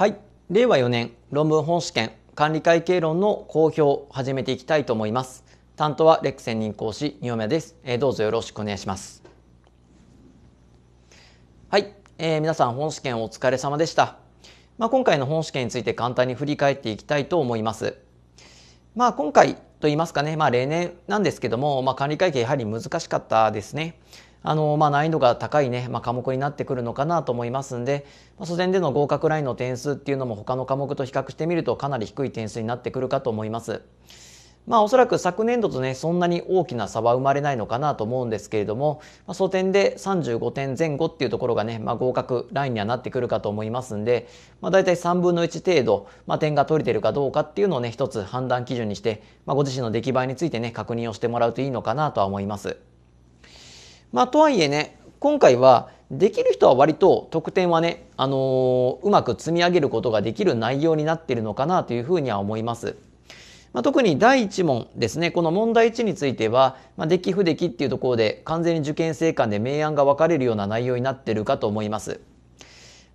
はい令和4年論文本試験管理会計論の公表を始めていきたいと思います担当はレック専任講師二宮です、えー、どうぞよろしくお願いしますはい、えー、皆さん本試験お疲れ様でしたまあ、今回の本試験について簡単に振り返っていきたいと思いますまあ今回と言いますかね、まあ、例年なんですけども、まあ、管理会計やはり難しかったですね。あのまあ、難易度が高いね、まあ、科目になってくるのかなと思いますんで、まあ、素前での合格ラインの点数っていうのも他の科目と比較してみるとかなり低い点数になってくるかと思います。まあ、おそらく昨年度とねそんなに大きな差は生まれないのかなと思うんですけれども、まあ、その点で35点前後っていうところがね、まあ、合格ラインにはなってくるかと思いますんで、まあ、大体3分の1程度、まあ、点が取れてるかどうかっていうのをね一つ判断基準にして、まあ、ご自身の出来栄えについてね確認をしてもらうといいのかなとは思います。まあ、とはいえね、今回はできる人は割と得点はね、あのー、うまく積み上げることができる内容になっているのかなというふうには思います。まあ、特に第1問ですね、この問題1については、まあ、出来不出来っていうところで完全に受験生間で明暗が分かれるような内容になっているかと思います。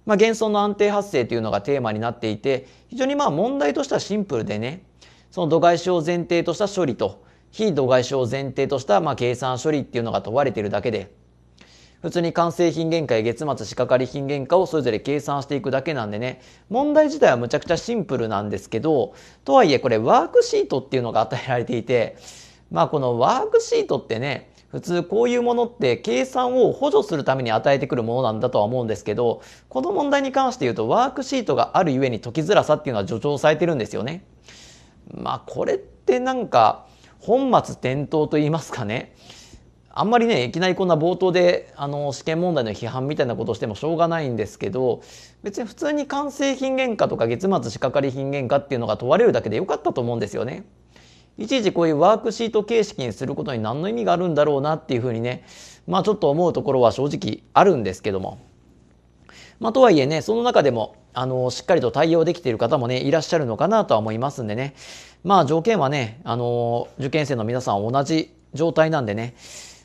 まあ、現存の安定発生というのがテーマになっていて、非常にまあ問題としてはシンプルでね、その度外視を前提とした処理と、非度外症を前提とした、まあ、計算処理っていうのが問われているだけで、普通に完成品限界、月末仕掛かり品原価をそれぞれ計算していくだけなんでね、問題自体はむちゃくちゃシンプルなんですけど、とはいえこれワークシートっていうのが与えられていて、まあこのワークシートってね、普通こういうものって計算を補助するために与えてくるものなんだとは思うんですけど、この問題に関して言うとワークシートがあるゆえに解きづらさっていうのは助長されてるんですよね。まあこれってなんか、本末転倒と言いますかねあんまりねいきなりこんな冒頭であの試験問題の批判みたいなことをしてもしょうがないんですけど別に普通に完成品原価とか月末仕掛かり品原価っていうのが問われるだけでよかったと思うんですよね。いちいちこういうワークシート形式にすることに何の意味があるんだろうなっていうふうにねまあちょっと思うところは正直あるんですけども。まあ、とはいえね、その中でも、あの、しっかりと対応できている方もね、いらっしゃるのかなとは思いますんでね。まあ条件はね、あの受験生の皆さん同じ状態なんでね、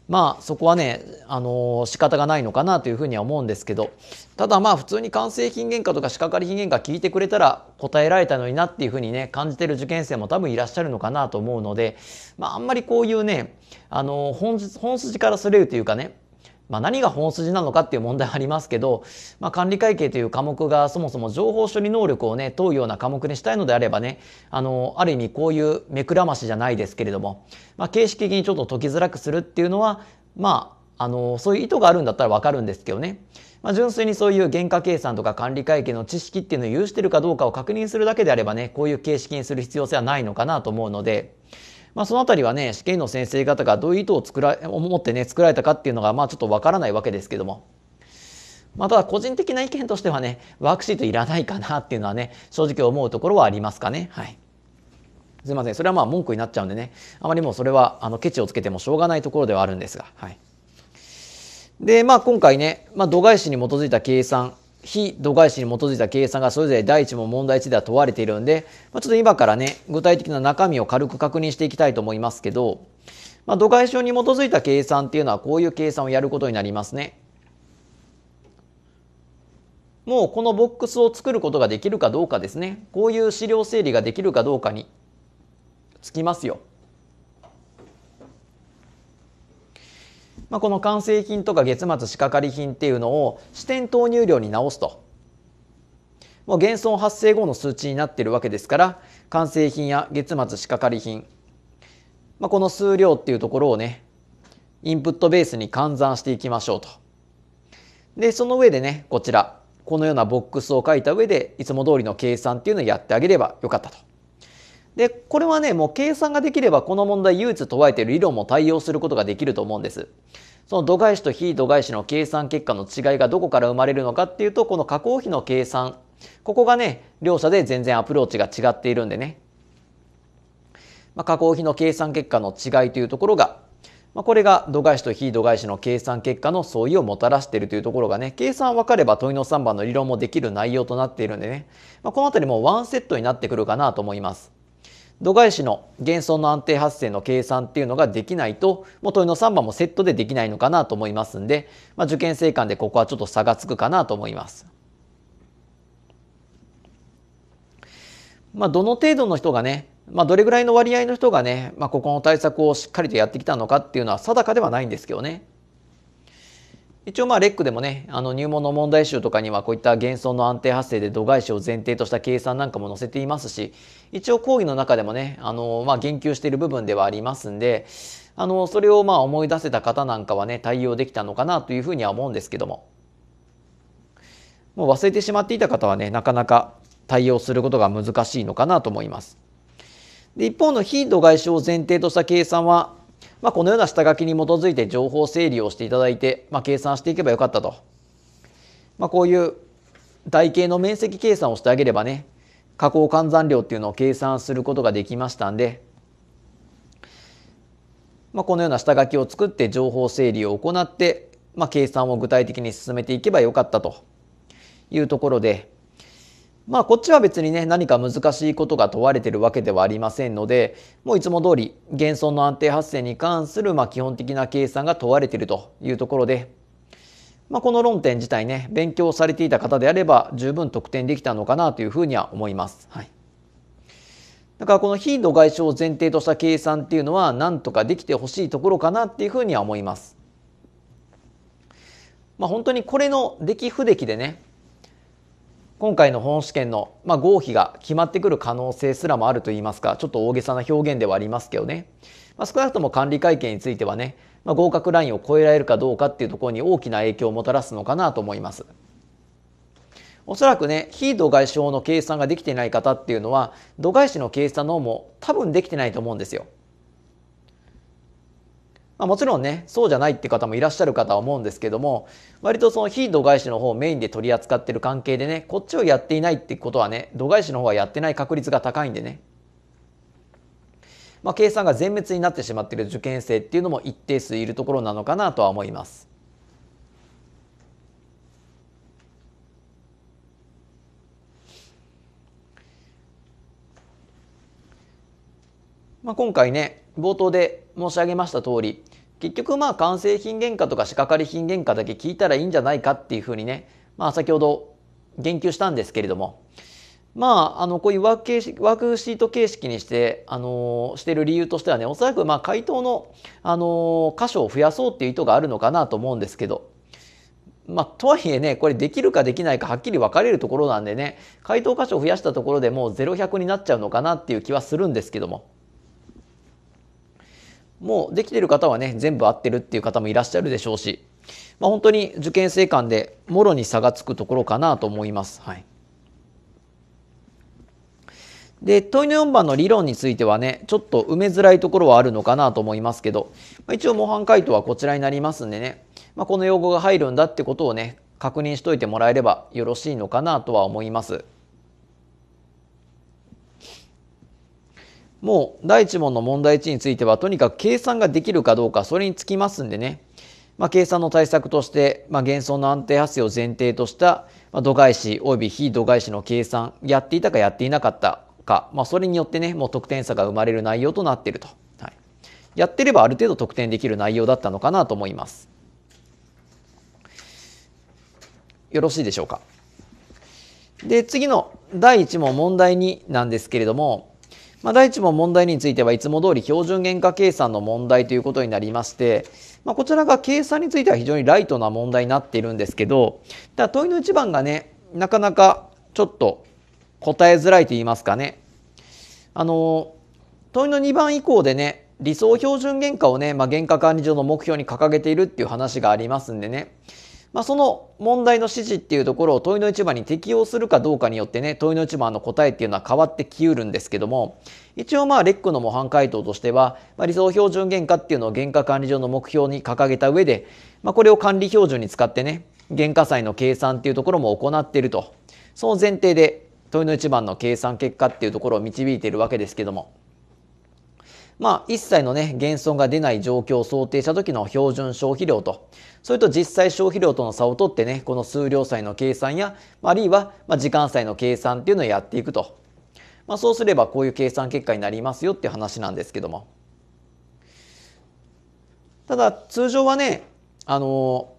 まあそこはね、あのー、仕方がないのかなというふうには思うんですけど、ただまあ普通に完成品原価とか仕掛かり品原価聞いてくれたら答えられたのになっていうふうにね、感じてる受験生も多分いらっしゃるのかなと思うので、まああんまりこういうね、あのー、本本筋からそれるというかね、まあ、何が本筋なのかっていう問題ありますけど、まあ、管理会計という科目がそもそも情報処理能力をね問うような科目にしたいのであればねあのある意味こういう目くらましじゃないですけれども、まあ、形式的にちょっと解きづらくするっていうのはまああのそういう意図があるんだったらわかるんですけどね。まあ、純粋にそういう原価計算とか管理会計の知識っていうのを有してるかどうかを確認するだけであればね、こういう形式にする必要性はないのかなと思うので、まあ、その辺りはね試験の先生方がどういう意図を作ら思ってね作られたかっていうのがまあちょっとわからないわけですけども。まあ、ただ個人的な意見としてはねワークシートいらないかなっていうのはね正直思うところはありますかねはい。すいませんそれはまあ文句になっちゃうんでねあまりもうそれはあのケチをつけてもしょうがないところではあるんですがはい。でまあ今回ね、まあ、度外視に基づいた計算非度外視に基づいた計算がそれぞれ第1問問題1では問われているんで、まあ、ちょっと今からね、具体的な中身を軽く確認していきたいと思いますけど、まあ、度外視に基づいた計算っていうのはこういう計算をやることになりますね。もうこのボックスを作ることができるかどうかですね。こういう資料整理ができるかどうかにつきますよ。まあ、この完成品とか月末仕掛かり品っていうのを支店投入量に直すともう減損発生後の数値になってるわけですから完成品や月末仕掛かり品、まあ、この数量っていうところをねインプットベースに換算していきましょうと。でその上でねこちらこのようなボックスを書いた上でいつも通りの計算っていうのをやってあげればよかったと。でこれはねもう計算ができればこの問題唯一問われている理論も対応することができると思うんです。その度外視と非度外視の計算結果の違いがどこから生まれるのかっていうとこの加工費の計算ここがね両者で全然アプローチが違っているんでね、まあ、加工費の計算結果の違いというところが、まあ、これが度外視と非度外視の計算結果の相違をもたらしているというところがね計算分かれば問いの3番の理論もできる内容となっているんでね、まあ、この辺りもワンセットになってくるかなと思います。度外視の減損の安定発生の計算っていうのができないと、もう問いの3番もセットでできないのかなと思いますんで、まあ、受験生間でここはちょっと差がつくかなと思います。まあ、どの程度の人がね、まあ、どれぐらいの割合の人がね、まあ、ここの対策をしっかりとやってきたのかっていうのは定かではないんですけどね。一応まあレックでもねあの入門の問題集とかにはこういった幻想の安定発生で度外視を前提とした計算なんかも載せていますし一応講義の中でもねあの、まあ、言及している部分ではありますんであのそれをまあ思い出せた方なんかはね対応できたのかなというふうには思うんですけどももう忘れてしまっていた方はねなかなか対応することが難しいのかなと思います。で一方の非度外視を前提とした計算はまあ、このような下書きに基づいて情報整理をしていただいて、まあ、計算していけばよかったと、まあ、こういう台形の面積計算をしてあげればね加工換算量っていうのを計算することができましたんで、まあ、このような下書きを作って情報整理を行って、まあ、計算を具体的に進めていけばよかったというところで、まあこっちは別にね何か難しいことが問われてるわけではありませんのでもういつも通り減損の安定発生に関するま基本的な計算が問われているというところで、まあ、この論点自体ね勉強されていた方であれば十分得点できたのかなというふうには思います。はいだからこの頻度外傷を前提とした計算っていうのは何とかできてほしいところかなっていうふうには思います。まあ、本当にこれの出来不出来でね今回の本試験の、まあ、合否が決まってくる可能性すらもあるといいますかちょっと大げさな表現ではありますけどね、まあ、少なくとも管理会計についてはね、まあ、合格ラインを超えられるかどうかっていうところに大きな影響をもたらすのかなと思います。おそらくね、非度外症の計算ができていない方っていうのは、度外視の計算の方も多分できてないと思うんですよ。まあ、もちろんねそうじゃないって方もいらっしゃるかとは思うんですけども割とその非度外視の方をメインで取り扱ってる関係でねこっちをやっていないってことはね度外視の方はやってない確率が高いんでね、まあ、計算が全滅になってしまってる受験生っていうのも一定数いるところなのかなとは思います。まあ、今回ね冒頭で申し上げました通り結局まあ完成品原価とか仕掛かり品原価だけ聞いたらいいんじゃないかっていうふうにね、まあ、先ほど言及したんですけれどもまあ、あのこういうワーク形ワークシート形式にしてあのしてる理由としてはねおそらくまあ回答のあの箇所を増やそうっていう意図があるのかなと思うんですけど、まあ、とはいえねこれできるかできないかはっきり分かれるところなんでね回答箇所を増やしたところでもう0100になっちゃうのかなっていう気はするんですけども。もうできてる方はね、全部合ってるっていう方もいらっしゃるでしょうし、まあ、本当に受験生間でもろに差がつくところかなと思います。はい。で、問いの4番の理論についてはね、ちょっと埋めづらいところはあるのかなと思いますけど、まあ、一応模範解答はこちらになりますんでね、まあ、この用語が入るんだってことをね、確認しといてもらえればよろしいのかなとは思います。もう第1問の問題1についてはとにかく計算ができるかどうかそれにつきますんでね、まあ、計算の対策として、まあ、幻想の安定発生を前提とした、まあ、度外視及び非度外視の計算やっていたかやっていなかったか、まあ、それによってねもう得点差が生まれる内容となっていると、はい、やってればある程度得点できる内容だったのかなと思いますよろしいでしょうかで次の第1問問題2なんですけれどもまあ、第一問問題についてはいつも通り標準原価計算の問題ということになりまして、まあ、こちらが計算については非常にライトな問題になっているんですけどだ問いの1番がねなかなかちょっと答えづらいと言いますかねあの問いの2番以降でね理想標準原価をね、まあ、原価管理上の目標に掲げているっていう話がありますんでねまあ、その問題の指示っていうところを問いの一番に適用するかどうかによってね問いの一番の答えっていうのは変わってきうるんですけども一応まあレックの模範回答としては、まあ、理想標準原価っていうのを原価管理上の目標に掲げた上で、まあ、これを管理標準に使ってね原価債の計算っていうところも行っているとその前提で問いの一番の計算結果っていうところを導いているわけですけどもまあ、一切のね、減損が出ない状況を想定した時の標準消費量と、それと実際消費量との差をとってね、この数量債の計算や、あるいは、ま時間債の計算っていうのをやっていくと。まあ、そうすればこういう計算結果になりますよって話なんですけども。ただ、通常はね、あの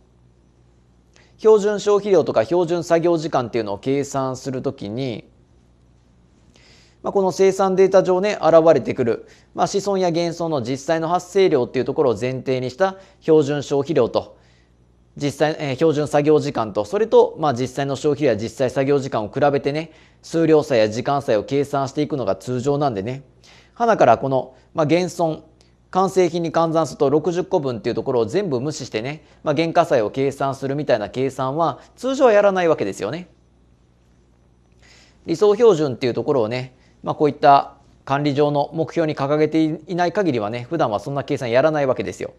標準消費量とか標準作業時間っていうのを計算するときに、まあ、この生産データ上ね、現れてくる、まあ、子孫や減損の実際の発生量っていうところを前提にした標準消費量と、実際、えー、標準作業時間と、それと、まあ、実際の消費量や実際作業時間を比べてね、数量差や時間差を計算していくのが通常なんでね、花からこの、まあ、減損、完成品に換算すると60個分っていうところを全部無視してね、まあ、原価債を計算するみたいな計算は通常はやらないわけですよね。理想標準っていうところをね、まあ、こういった管理上の目標に掲げていない限りはね普段はそんな計算やらないわけですよ。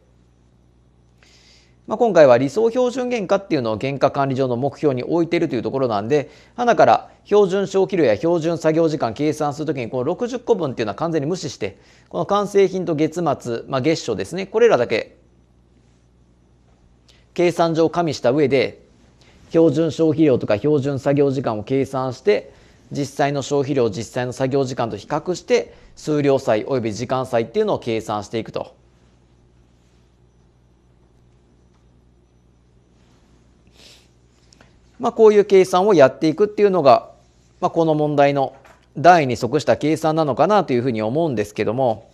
まあ、今回は理想標準原価っていうのを原価管理上の目標に置いているというところなんで花から標準消費量や標準作業時間計算するときにこの60個分っていうのは完全に無視してこの完成品と月末、まあ、月初ですねこれらだけ計算上加味した上で標準消費量とか標準作業時間を計算して実際の消費量実際の作業時間と比較して数量差および時間差っていうのを計算していくと。まあ、こういう計算をやっていくっていうのが、まあ、この問題の位に即した計算なのかなというふうに思うんですけども。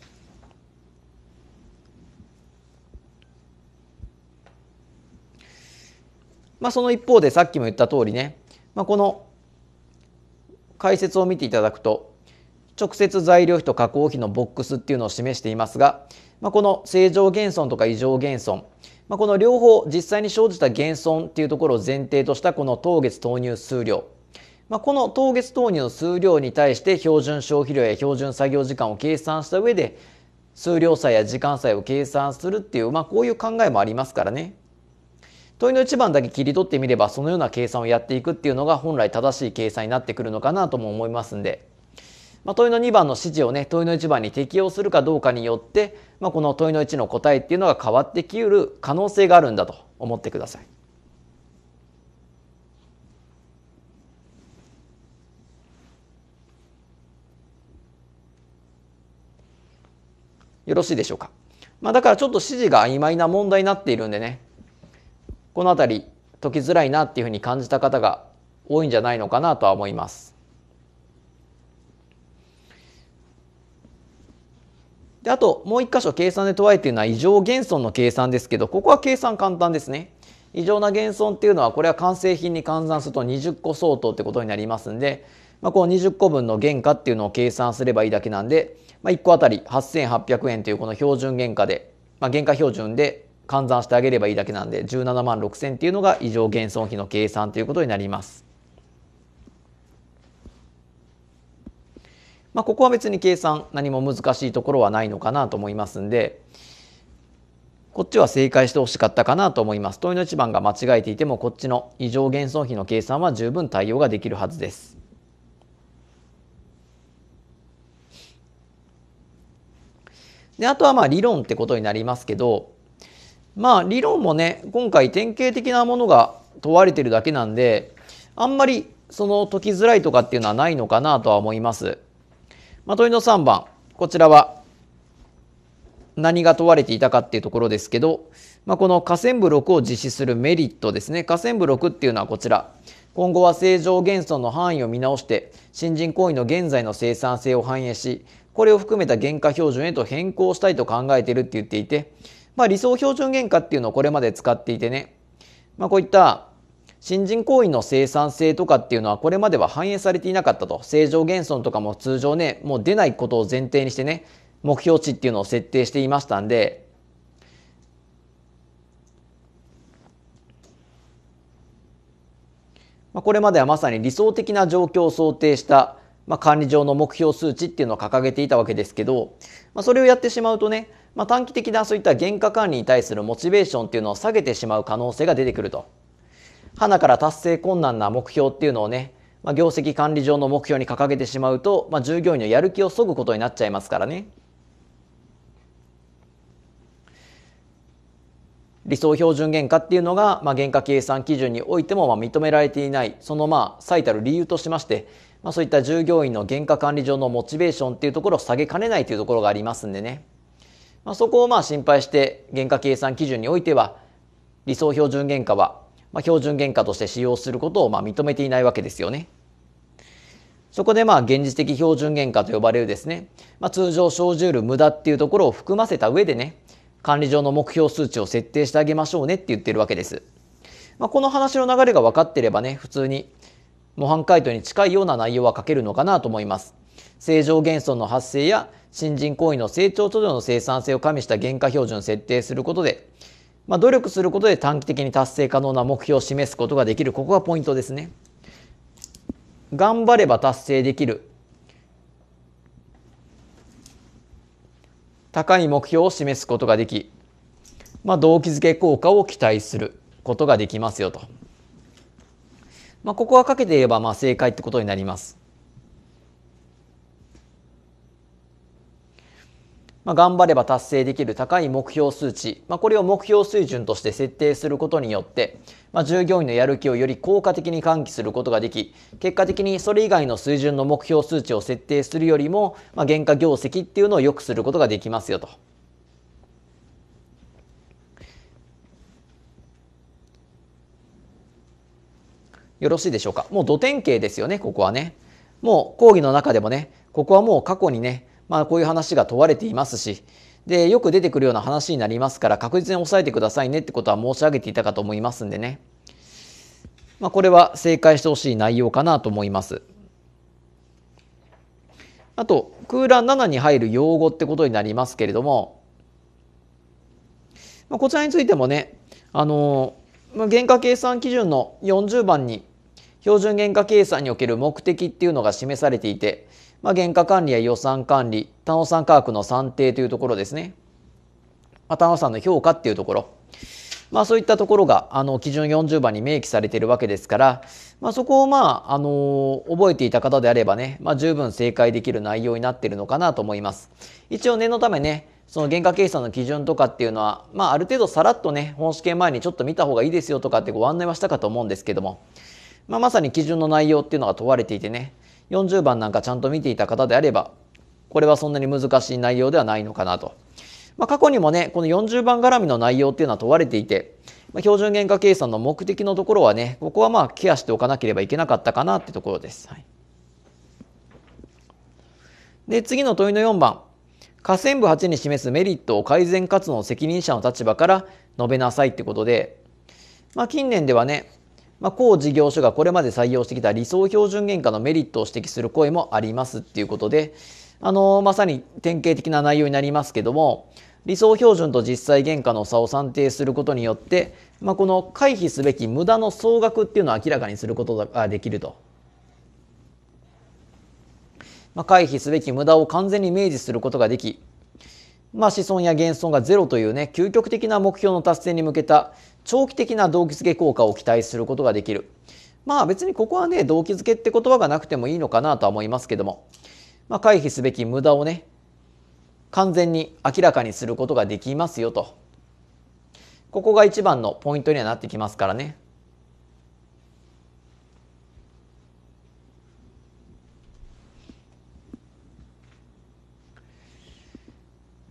まあ、その一方でさっきも言った通りね、まあ、この解説を見ていただくと直接材料費と加工費のボックスっていうのを示していますが、まあ、この正常減損とか異常減損、まあ、この両方実際に生じた減損っていうところを前提としたこの当月投入数量、まあ、この当月投入の数量に対して標準消費量や標準作業時間を計算した上で数量差や時間差を計算するっていう、まあ、こういう考えもありますからね。問いの1番だけ切り取ってみればそのような計算をやっていくっていうのが本来正しい計算になってくるのかなとも思いますんで、まあ、問いの2番の指示をね問いの1番に適用するかどうかによって、まあ、この問いの1の答えっていうのが変わってきうる可能性があるんだと思ってください。よろしいでしょうか。まあ、だからちょっと指示が曖昧な問題になっているんでねこの辺り解きづらいなっていうふうに感じた方が多いんじゃないのかなとは思います。であともう一箇所計算で問われているのは異常減損の計算ですけどここは計算簡単ですね。異常な減損っていうのはこれは完成品に換算すると20個相当ってことになりますんで、まあ、この20個分の原価っていうのを計算すればいいだけなんで、まあ、1個あたり8800円というこの標準原価で、まあ、原価標準で換算してあげればいいだけなんで17万6000っていうのが異常減損費の計算ということになります。まあ、ここは別に計算何も難しいところはないのかなと思いますんでこっちは正解してほしかったかなと思います。問いの一番が間違えていてもこっちの異常減損費の計算は十分対応ができるはずです。であとはまあ理論ってことになりますけどまあ理論もね今回典型的なものが問われてるだけなんであんまりその解きづらいとかっていうのはないのかなとは思います。まあ、問いの3番こちらは何が問われていたかっていうところですけど、まあ、この下線部6を実施するメリットですね下線部6っていうのはこちら今後は正常減損の範囲を見直して新人行為の現在の生産性を反映しこれを含めた原価標準へと変更したいと考えているって言っていてまあ、理想標準原価っていうのをこれまで使っていてね、まあ、こういった新人行為の生産性とかっていうのはこれまでは反映されていなかったと正常減損とかも通常ねもう出ないことを前提にしてね目標値っていうのを設定していましたんでまあ、これまではまさに理想的な状況を想定した、まあ、管理上の目標数値っていうのを掲げていたわけですけど、まあ、それをやってしまうとね、まあ、短期的なそういった原価管理に対するモチベーションっていうのを下げてしまう可能性が出てくると。花から達成困難な目標っていうのをね、まあ、業績管理上の目標に掲げてしまうと、まあ、従業員のやる気をそぐことになっちゃいますからね。理想標準原価っていうのが、まあ、原価計算基準においてもまあ認められていないそのまあ最たる理由としまして、まあ、そういった従業員の原価管理上のモチベーションっていうところを下げかねないというところがありますんでね。まあ、そこをまあ心配して原価計算基準においては理想標準原価はまあ標準原価として使用することをまあ認めていないわけですよね。そこでまあ現実的標準原価と呼ばれるですね、まあ、通常生じる無駄っていうところを含ませた上でね管理上の目標数値を設定してあげましょうねって言ってるわけです。まあ、この話の流れが分かってればね普通に模範解答に近いような内容は書けるのかなと思います。正常減損の発生や新人行為の成長途上の生産性を加味した原価標準を設定することで、まあ、努力することで短期的に達成可能な目標を示すことができるここがポイントですね。頑張れば達成できる高い目標を示すことができ、まあ、動機づけ効果を期待することができますよと、まあ、ここはかけて言えばまあ正解ってことになります。まあ、頑張れば達成できる高い目標数値、まあ、これを目標水準として設定することによって、まあ、従業員のやる気をより効果的に喚起することができ結果的にそれ以外の水準の目標数値を設定するよりも、まあ、原価業績っていうのを良くすることができますよと。よろしいでしょうか。もう土典型ですよね、ここはね。もう講義の中でもね、ここはもう過去にね、まあ、こういう話が問われていますしでよく出てくるような話になりますから確実に抑えてくださいねってことは申し上げていたかと思いますんでね、まあ、これは正解してほしい内容かなと思います。あと空欄7に入る用語ってことになりますけれども、まあ、こちらについてもねあの原価計算基準の40番に標準原価計算における目的っていうのが示されていてまあ、原価管理や予算管理、炭予算価格の算定というところですね。まあ、単予算の評価っていうところ。まあ、そういったところがあの基準40番に明記されているわけですから、まあ、そこを、まあ、あの覚えていた方であればね、まあ、十分正解できる内容になっているのかなと思います。一応念のためねその原価計算の基準とかっていうのは、まあ、ある程度さらっとね本試験前にちょっと見た方がいいですよとかってご案内はしたかと思うんですけども、まあ、まさに基準の内容っていうのが問われていてね40番なんかちゃんと見ていた方であれば、これはそんなに難しい内容ではないのかなと。まあ、過去にもね、この40番絡みの内容っていうのは問われていて、まあ、標準原価計算の目的のところはね、ここはまあケアしておかなければいけなかったかなってところです。はい、で、次の問いの4番。下線部8に示すメリットを改善活動の責任者の立場から述べなさいってことで、まあ、近年ではねまあ、各事業所がこれまで採用してきた理想標準原価のメリットを指摘する声もありますっていうことで、あのまさに典型的な内容になりますけども、理想標準と実際原価の差を算定することによって、まあ、この回避すべき無駄の総額っていうのを明らかにすることができると。まあ、回避すべき無駄を完全に明示することができ、まあ、子孫や減損がゼロというね、究極的な目標の達成に向けた長期的な動機づけ効果を期待することができる。まあ別にここはね、動機づけって言葉がなくてもいいのかなとは思いますけども、まあ、回避すべき無駄をね、完全に明らかにすることができますよと。ここが一番のポイントにはなってきますからね。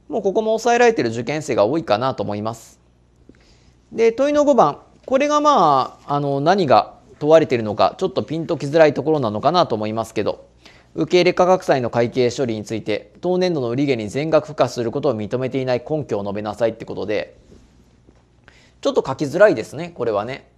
もうここも抑えられてる受験生が多いかなと思います。で問いの5番これがまああの何が問われているのかちょっとピンときづらいところなのかなと思いますけど受け入れ価格債の会計処理について当年度の売り下に全額付加することを認めていない根拠を述べなさいってことでちょっと書きづらいですねこれはね。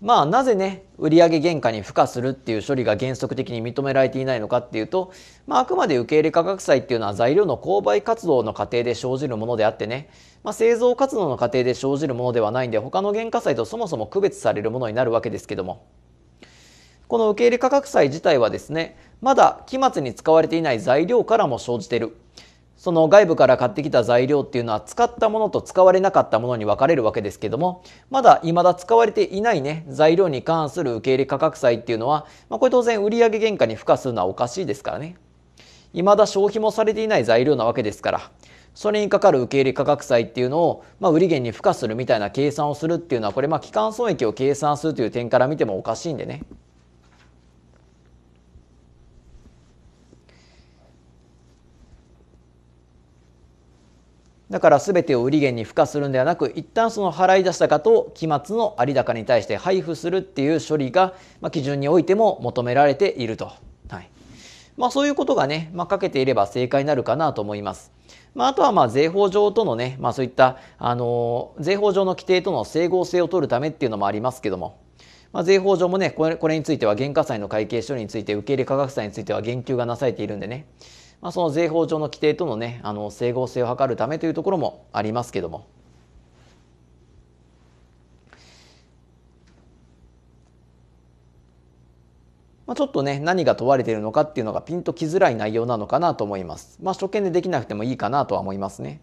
まあなぜね売上原価に付加するっていう処理が原則的に認められていないのかっていうと、まあ、あくまで受け入れ価格債っていうのは材料の購買活動の過程で生じるものであってね、まあ、製造活動の過程で生じるものではないんで他の原価債とそもそも区別されるものになるわけですけどもこの受け入れ価格債自体はですねまだ期末に使われていない材料からも生じているその外部から買ってきた材料っていうのは使ったものと使われなかったものに分かれるわけですけどもまだ未だ使われていないね材料に関する受け入れ価格債っていうのは、まあ、これ当然売上原価に付加するのはおかしいですからね未だ消費もされていない材料なわけですからそれにかかる受け入れ価格債っていうのを、まあ、売り減に付加するみたいな計算をするっていうのはこれまあ基幹損益を計算するという点から見てもおかしいんでねだから全てを売り減に付加するんではなく一旦その払い出したかと期末の有高に対して配布するっていう処理が、まあ、基準においても求められていると、はいまあ、そういうことがね、まあ、かけていれば正解になるかなと思います。まあ、あとはまあ税法上とのね、まあ、そういった、あのー、税法上の規定との整合性を取るためっていうのもありますけども、まあ、税法上もねこれこれについては原価債の会計処理について受け入れ価格差については言及がなされているんでねまあ、その税法上の規定とのねあの整合性を図るためというところもありますけども。まあ、ちょっとね何が問われているのかっていうのがピンときづらい内容なのかなと思います。まあ、初見でできなくてもいいかなとは思いますね。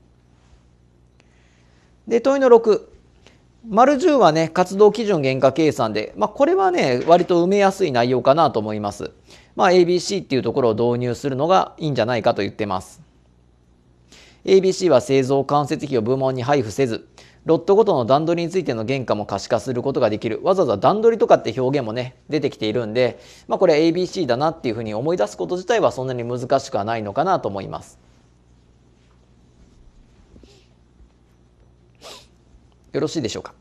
で問いの6丸10はね活動基準原価計算で、まあ、これはね割と埋めやすい内容かなと思います。まあ、ABC っていうところを導入するのがいいんじゃないかと言ってます。ABC は製造間接費を部門に配布せず、ロットごとの段取りについての原価も可視化することができる。わざわざ段取りとかって表現もね、出てきているんで、まあこれ ABC だなっていうふうに思い出すこと自体はそんなに難しくはないのかなと思います。よろしいでしょうか。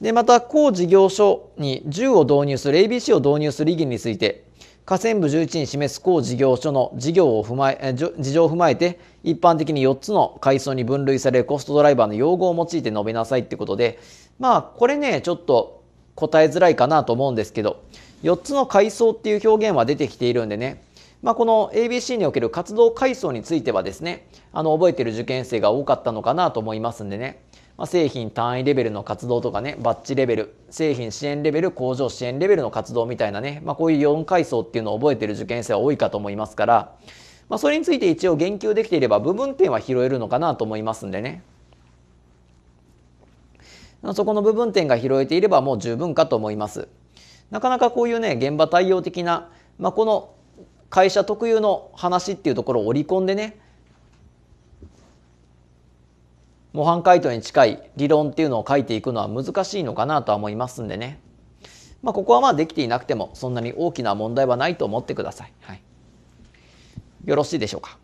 で、また、高事業所に10を導入する、ABC を導入する意義について、河川部11に示す工事業所の事業を踏まえ、事情を踏まえて、一般的に4つの階層に分類されるコストドライバーの用語を用いて述べなさいってことで、まあ、これね、ちょっと答えづらいかなと思うんですけど、4つの階層っていう表現は出てきているんでね、まあ、この ABC における活動階層についてはですね、あの、覚えてる受験生が多かったのかなと思いますんでね、まあ、製品単位レベルの活動とかね、バッチレベル、製品支援レベル、工場支援レベルの活動みたいなね、まあ、こういう4階層っていうのを覚えてる受験生は多いかと思いますから、まあ、それについて一応言及できていれば部分点は拾えるのかなと思いますんでね。そこの部分点が拾えていればもう十分かと思います。なかなかこういうね、現場対応的な、まあ、この会社特有の話っていうところを織り込んでね、模範解答に近い理論っていうのを書いていくのは難しいのかなとは思いますんでね。まあ、ここはまあできていなくてもそんなに大きな問題はないと思ってください。はい、よろしいでしょうか。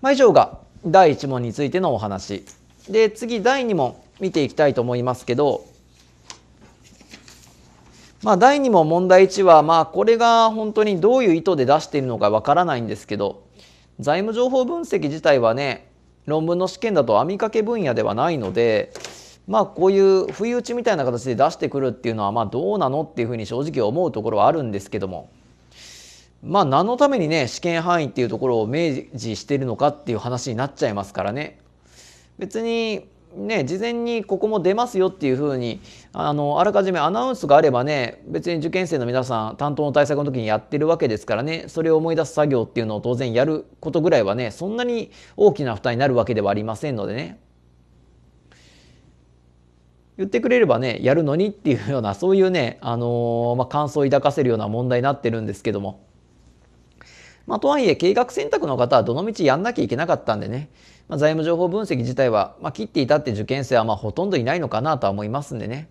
まあ、以上が第1問についてのお話。で次第2問見ていきたいと思いますけど、まあ、第2問問題1はまあこれが本当にどういう意図で出しているのかわからないんですけど財務情報分析自体はね論文の試験だと網掛け分野ではないのでまあこういう不意打ちみたいな形で出してくるっていうのはまあどうなのっていうふうに正直思うところはあるんですけどもまあ何のためにね試験範囲っていうところを明示してるのかっていう話になっちゃいますからね別にね、事前にここも出ますよっていうふうにあのあらかじめアナウンスがあればね別に受験生の皆さん担当の対策の時にやってるわけですからねそれを思い出す作業っていうのを当然やることぐらいはねそんなに大きな負担になるわけではありませんのでね言ってくれればねやるのにっていうようなそういうね、あのー、まあ、感想を抱かせるような問題になってるんですけども。まあ、とはいえ、計画選択の方はどのみちやんなきゃいけなかったんでね、まあ、財務情報分析自体は、まあ、切っていたって受験生はまあほとんどいないのかなとは思いますんでね。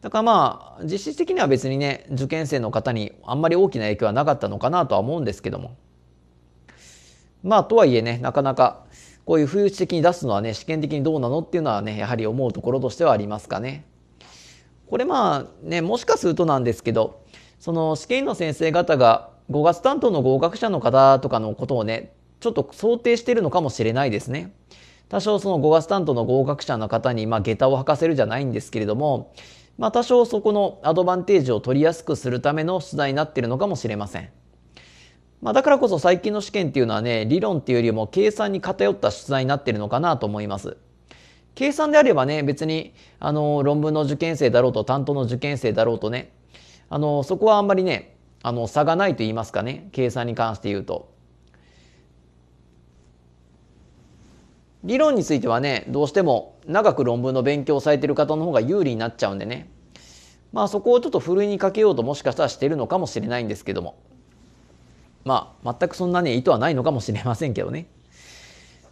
だからまあ、実質的には別にね、受験生の方にあんまり大きな影響はなかったのかなとは思うんですけども。まあ、とはいえね、なかなか、こういう不意打ち的に出すのはね、試験的にどうなのっていうのはね、やはり思うところとしてはありますかね。これまあね、もしかするとなんですけど、その試験の先生方が5月担当の合格者の方とかのことをね、ちょっと想定してるのかもしれないですね。多少その5月担当の合格者の方に、まあ、下駄を履かせるじゃないんですけれども、まあ、多少そこのアドバンテージを取りやすくするための出題になっているのかもしれません。まあ、だからこそ最近の試験っていうのはね、理論っていうよりも計算に偏った出題になっているのかなと思います。計算であればね、別に、あの、論文の受験生だろうと、担当の受験生だろうとね、あの、そこはあんまりね、あの差がないと言いますかね計算に関して言うと。理論についてはねどうしても長く論文の勉強をされてる方の方が有利になっちゃうんでねまあそこをちょっとふるいにかけようともしかしたらしてるのかもしれないんですけどもまあ全くそんなね意図はないのかもしれませんけどね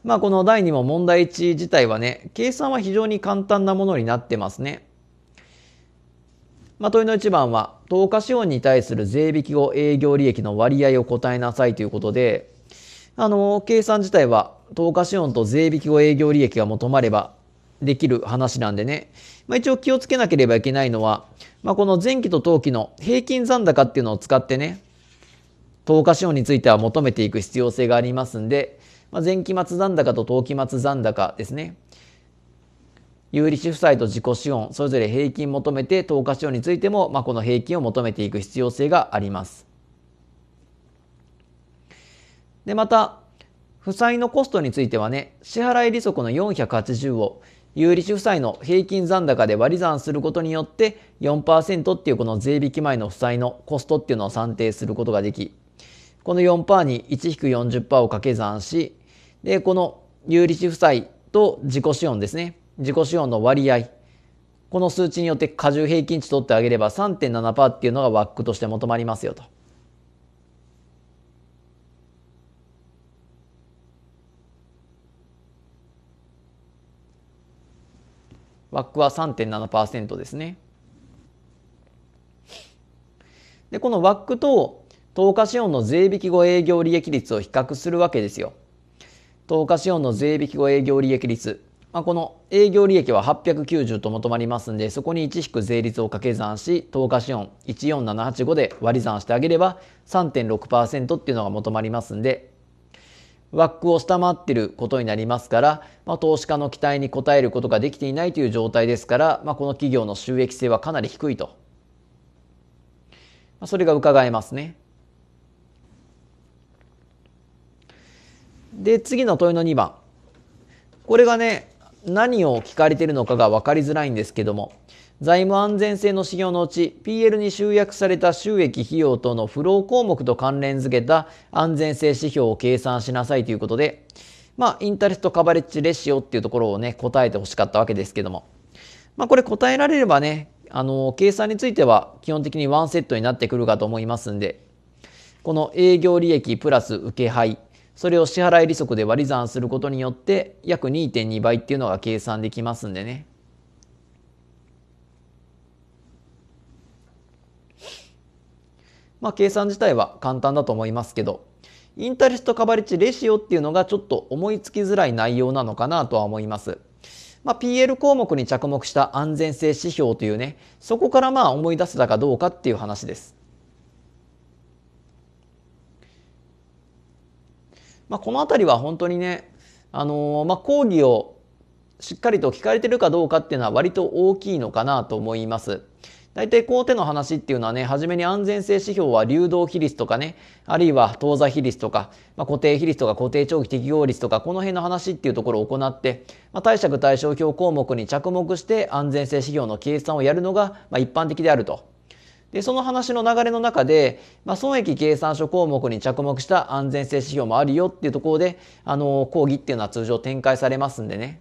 まあこの第2問問題1自体はね計算は非常に簡単なものになってますね。まあ問いの1番は投下資本に対する税引きを営業利益の割合を答えなさいということで、あの、計算自体は投下資本と税引き後営業利益が求まればできる話なんでね、まあ、一応気をつけなければいけないのは、まあ、この前期と当期の平均残高っていうのを使ってね、投下資本については求めていく必要性がありますんで、まあ、前期末残高と当期末残高ですね。有利子負債と自己資本、それぞれ平均求めて、投下資本についても、まあ、この平均を求めていく必要性があります。で、また、負債のコストについてはね、支払い利息の480を、有利子負債の平均残高で割り算することによって4%っていうこの税引き前の負債のコストっていうのを算定することができこの4%に1-40%を掛け算しでこの有利子負債と自己資本ですね自己資本の割合、この数値によって加重平均値取ってあげれば3.7%っていうのがワックとして求まりますよと。ワックは3.7%ですね。で、このワックと投下資本の税引き後営業利益率を比較するわけですよ。投下資本の税引き後営業利益率。まあ、この営業利益は890と求まりますんでそこに1引く税率を掛け算し投下資本14785で割り算してあげれば3.6%っていうのが求まりますんでワックを下回っていることになりますから、まあ、投資家の期待に応えることができていないという状態ですから、まあ、この企業の収益性はかなり低いと、まあ、それが伺えますね。で次の問いの2番これがね何を聞かれているのかが分かりづらいんですけども、財務安全性の指標のうち PL に集約された収益費用等のフロー項目と関連付けた安全性指標を計算しなさいということで、まあ、インタレストカバレッジレシオっていうところをね、答えてほしかったわけですけども、まあ、これ答えられればね、あの、計算については基本的にワンセットになってくるかと思いますんで、この営業利益プラス受け配それを支払い利息で割り算することによって約2.2倍っていうのが計算できますんでね。まあ計算自体は簡単だと思いますけど、インタレストカバレッジレシオっていうのがちょっと思いつきづらい内容なのかなとは思います。まあ、PL 項目に着目した安全性指標というね、そこからまあ思い出せたかどうかっていう話です。まあ、この辺りは本当にね、あのー、まあ、講義をしっかりと聞かれてるかどうかっていうのは割と大きいのかなと思います。大体この手の話っていうのはね、初めに安全性指標は流動比率とかね、あるいは当座比率とか、まあ、固定比率とか固定長期適用率とか、この辺の話っていうところを行って、まあ、貸借対照表項目に着目して安全性指標の計算をやるのが、まあ、一般的であると。で、その話の流れの中で、まあ、損益計算書項目に着目した安全性指標もあるよっていうところで、あの、講義っていうのは通常展開されますんでね。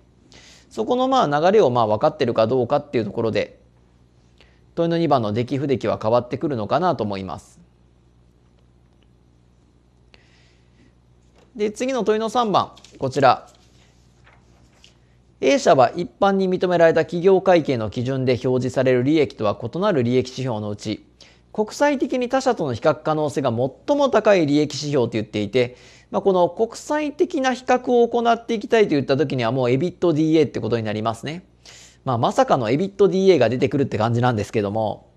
そこのまあ流れをまあ分かってるかどうかっていうところで、問いの2番の出来不出来は変わってくるのかなと思います。で、次の問いの3番、こちら。A 社は一般に認められた企業会計の基準で表示される利益とは異なる利益指標のうち、国際的に他社との比較可能性が最も高い利益指標と言っていて、まあ、この国際的な比較を行っていきたいと言った時にはもう EBITDA ってことになりますね。まあ、まさかの EBITDA が出てくるって感じなんですけども、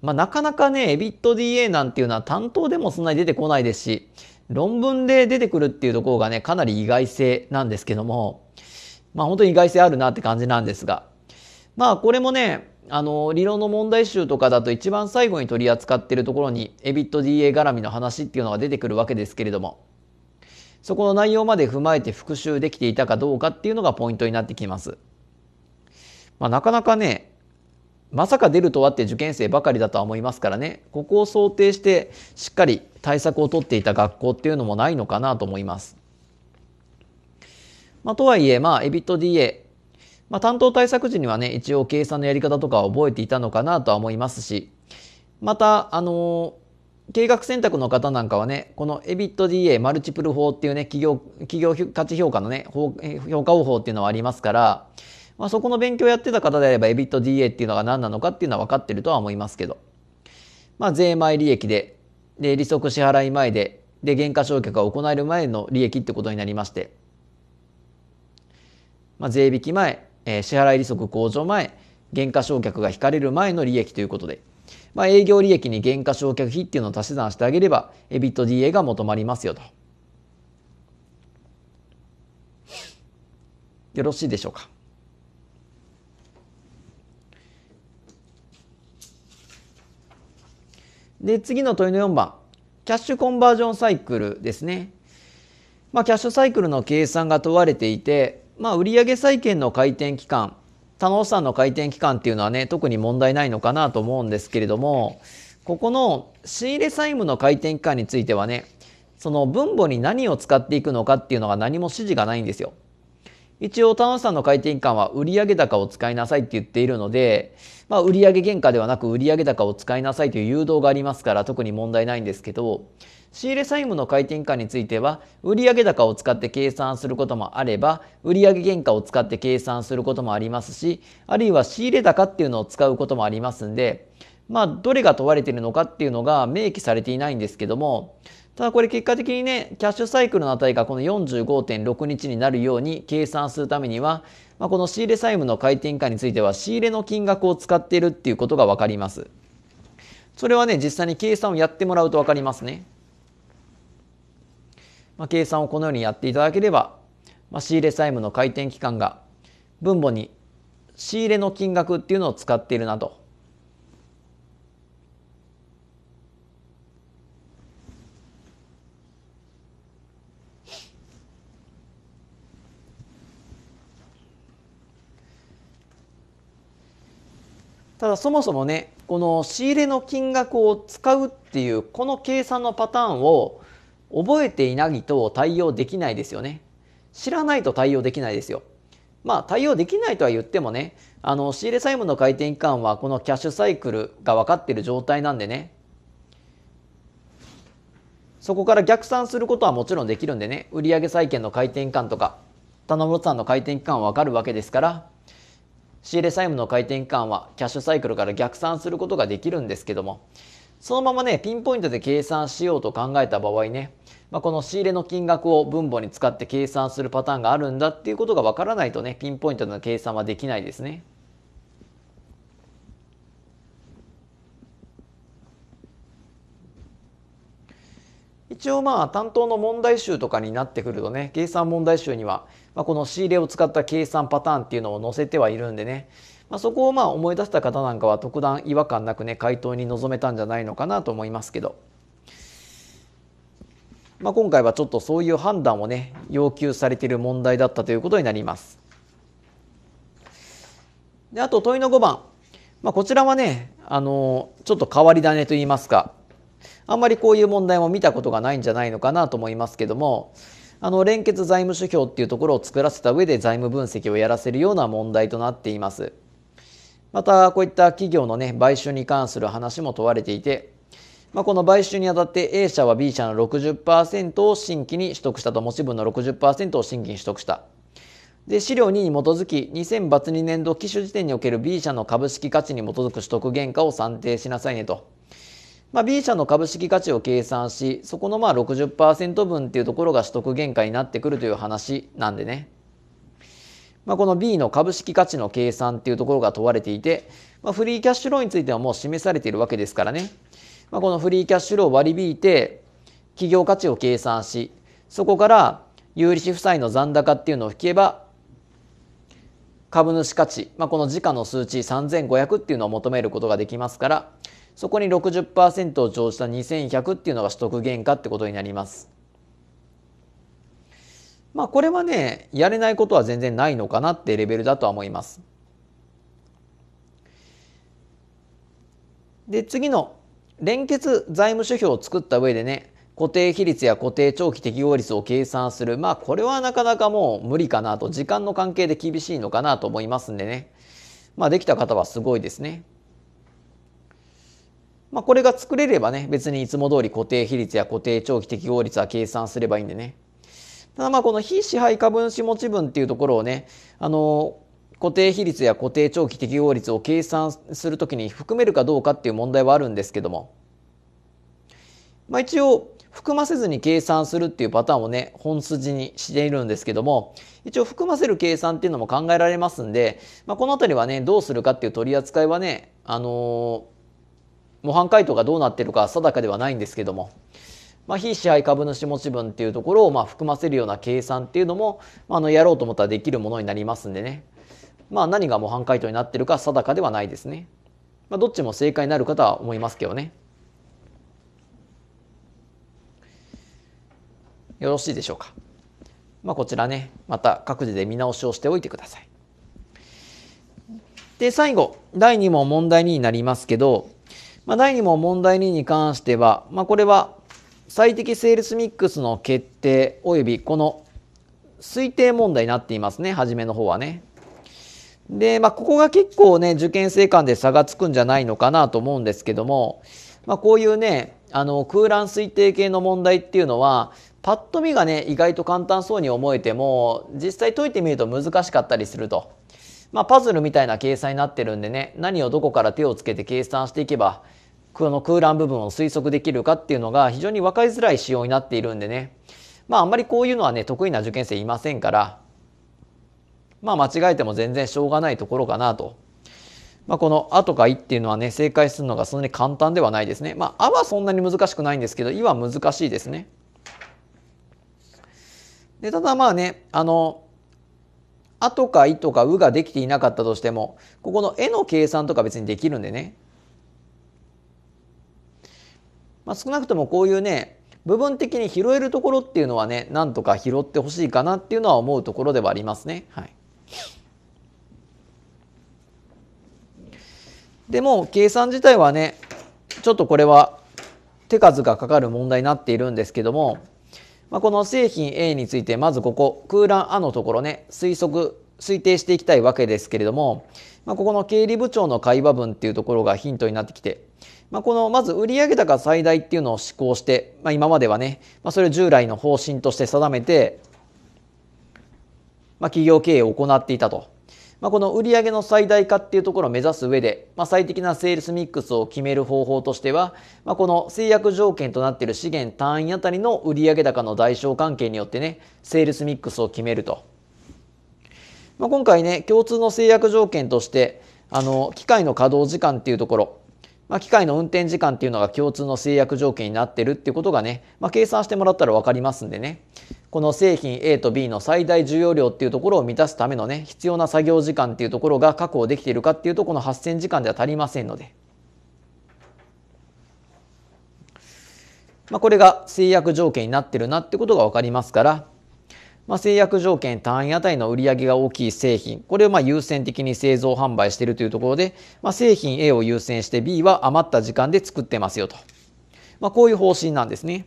まあ、なかなかね、EBITDA なんていうのは担当でもそんなに出てこないですし、論文で出てくるっていうところがね、かなり意外性なんですけども、まあ本当に意外性あるなって感じなんですが、まあこれもね、あの理論の問題集とかだと一番最後に取り扱ってるところにエビット d a 絡みの話っていうのが出てくるわけですけれどもそこの内容まで踏まえて復習できていたかどうかっていうのがポイントになってきます。まあ、なかなかねまさか出るとはって受験生ばかりだとは思いますからねここを想定してしっかり対策を取っていた学校っていうのもないのかなと思います。まあ、とはいえ、まあ、EBITDA、まあ、担当対策時にはね、一応計算のやり方とか覚えていたのかなとは思いますし、また、あのー、計画選択の方なんかはね、この EBITDA マルチプル法っていうね、企業、企業価値評価のね、評価方法っていうのはありますから、まあ、そこの勉強やってた方であれば EBITDA っていうのが何なのかっていうのは分かってるとは思いますけど、まあ、税前利益で、で、利息支払い前で、で、減価償却が行える前の利益ってことになりまして、まあ、税引き前、えー、支払い利息控除前減価償却が引かれる前の利益ということで、まあ、営業利益に減価償却費っていうのを足し算してあげればエビット d a が求まりますよと。よろしいでしょうか。で次の問いの4番キャッシュコンバージョンサイクルですね。まあ、キャッシュサイクルの計算が問われていて、まあ、売上債権の回転期間他のさ産の回転期間っていうのはね特に問題ないのかなと思うんですけれどもここの仕入れ債務の回転期間についてはねその分母に何を使っていくのかっていうのが何も指示がないんですよ。一応、田野さんの回転期間は売上高を使いなさいって言っているので、まあ、売上原価ではなく売上高を使いなさいという誘導がありますから特に問題ないんですけど、仕入債務の回転価については売上高を使って計算することもあれば売上原価を使って計算することもありますしあるいは仕入高っていうのを使うこともありますんでまあどれが問われているのかっていうのが明記されていないんですけどもただこれ結果的にねキャッシュサイクルの値がこの45.6日になるように計算するためには、まあ、この仕入債務の回転価については仕入れの金額を使っているっていうことが分かります。それはね実際に計算をやってもらうと分かりますね。まあ、計算をこのようにやっていただければ、まあ、仕入れ債務の回転期間が分母に仕入れの金額っていうのを使っているなと。ただそもそもねこの仕入れの金額を使うっていうこの計算のパターンを覚えていないと対応できないですよね。知らないと対応できないですよ。まあ対応できないとは言ってもね、あの仕入れ債務の回転期間はこのキャッシュサイクルが分かっている状態なんでね、そこから逆算することはもちろんできるんでね、売上債権の回転期間とか、棚卸さんの回転期間は分かるわけですから、仕入れ債務の回転期間はキャッシュサイクルから逆算することができるんですけども、そのままね、ピンポイントで計算しようと考えた場合ね、まあ、この仕入れの金額を分母に使って計算するパターンがあるんだっていうことがわからないとね、ピンポイントの計算はできないですね。一応まあ担当の問題集とかになってくるとね計算問題集には、まあ、この仕入れを使った計算パターンっていうのを載せてはいるんでね、まあ、そこをまあ思い出した方なんかは特段違和感なくね回答に臨めたんじゃないのかなと思いますけど、まあ、今回はちょっとそういう判断をね要求されている問題だったということになります。であと問いの5番、まあ、こちらはねあのちょっと変わり種といいますかあんまりこういう問題も見たことがないんじゃないのかなと思いますけどもあの連結財務諸表っていうところを作らせた上で財務分析をやらせるような問題となっています。またこういった企業のね買収に関する話も問われていて、まあ、この買収にあたって A 社は B 社の60%を新規に取得したと持ち分の60%を新規に取得したで資料2に基づき2002 0年度期首時点における B 社の株式価値に基づく取得原価を算定しなさいねと、まあ、B 社の株式価値を計算しそこのまあ60%分っていうところが取得原価になってくるという話なんでねまあ、この B の株式価値の計算っていうところが問われていて、まあ、フリーキャッシュローについてはもう示されているわけですからね、まあ、このフリーキャッシュローを割り引いて企業価値を計算しそこから有利子負債の残高っていうのを引けば株主価値、まあ、この時価の数値3500っていうのを求めることができますからそこに60%を乗じた2100っていうのが取得原価ってことになります。まあこれはね、やれないことは全然ないのかなってレベルだとは思います。で、次の連結財務諸表を作った上でね、固定比率や固定長期適合率を計算する。まあこれはなかなかもう無理かなと、時間の関係で厳しいのかなと思いますんでね。まあできた方はすごいですね。まあこれが作れればね、別にいつも通り固定比率や固定長期適合率は計算すればいいんでね。ただまあこの非支配株主持ち分っていうところをね、あの、固定比率や固定長期適合率を計算するときに含めるかどうかっていう問題はあるんですけども、まあ、一応含ませずに計算するっていうパターンをね本筋にしているんですけども一応含ませる計算っていうのも考えられますんで、まあ、この辺りはねどうするかっていう取り扱いはねあのー、模範解答がどうなってるか定かではないんですけどもまあ、非支配株主持ち分っていうところをま含ませるような計算っていうのも、まあ、のやろうと思ったらできるものになりますんでね、まあ、何が模範解答になってるか定かではないですね、まあ、どっちも正解になるかとは思いますけどねよろしいでしょうか、まあ、こちらねまた各自で見直しをしておいてくださいで最後第2問問題2になりますけど、まあ、第2問問題2に関しては、まあ、これは最適セールスミックスの決定及びこの推定問題になっていますね初めの方はね。で、まあ、ここが結構ね受験生間で差がつくんじゃないのかなと思うんですけども、まあ、こういうねあの空欄推定系の問題っていうのはパッと見がね意外と簡単そうに思えても実際解いてみると難しかったりすると、まあ、パズルみたいな計算になってるんでね何をどこから手をつけて計算していけばこの空欄部分を推測できるかっていうのが非常に分かりづらい仕様になっているんでね。まああんまりこういうのはね、得意な受験生いませんから、まあ間違えても全然しょうがないところかなと。まあこのあとかいっていうのはね、正解するのがそんなに簡単ではないですね。まああはそんなに難しくないんですけど、いは難しいですね。で、ただまあね、あの、あとかいとかうができていなかったとしても、ここの絵の計算とか別にできるんでね、まあ、少なくともこういうね部分的に拾えるところっていうのはねなんとか拾ってほしいかなっていうのは思うところではありますね。はい、でも計算自体はねちょっとこれは手数がかかる問題になっているんですけども、まあ、この製品 A についてまずここ空欄あのところね推測推定していきたいわけですけれども、まあ、ここの経理部長の会話文っていうところがヒントになってきてまあ、このまず売上高最大っていうのを施行して、まあ、今まではね、まあ、それを従来の方針として定めて、まあ、企業経営を行っていたと。まあ、この売上の最大化っていうところを目指す上で、まあ、最適なセールスミックスを決める方法としては、まあ、この制約条件となっている資源単位あたりの売上高の代償関係によってね、セールスミックスを決めると。まあ、今回ね、共通の制約条件として、あの、機械の稼働時間っていうところ、まあ、機械の運転時間っていうのが共通の制約条件になってるっていうことがね、まあ、計算してもらったら分かりますんでねこの製品 A と B の最大需要量っていうところを満たすためのね必要な作業時間っていうところが確保できているかっていうとこの8,000時間では足りませんので。まあ、これが制約条件になってるなってことが分かりますから、まあ、制約条件単位あたりの売り上げが大きい製品これをまあ優先的に製造販売しているというところで、まあ、製品 A を優先して B は余った時間で作ってますよと、まあ、こういう方針なんですね。